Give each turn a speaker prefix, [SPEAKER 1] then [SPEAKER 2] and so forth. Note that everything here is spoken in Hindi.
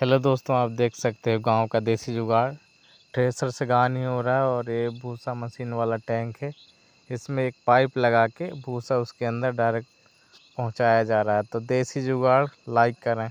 [SPEAKER 1] हेलो दोस्तों आप देख सकते हो गांव का देसी जुगाड़ ट्रेसर से गाँव नहीं हो रहा है और ये भूसा मशीन वाला टैंक है इसमें एक पाइप लगा के भूसा उसके अंदर डायरेक्ट पहुंचाया जा रहा है तो देसी जुगाड़ लाइक करें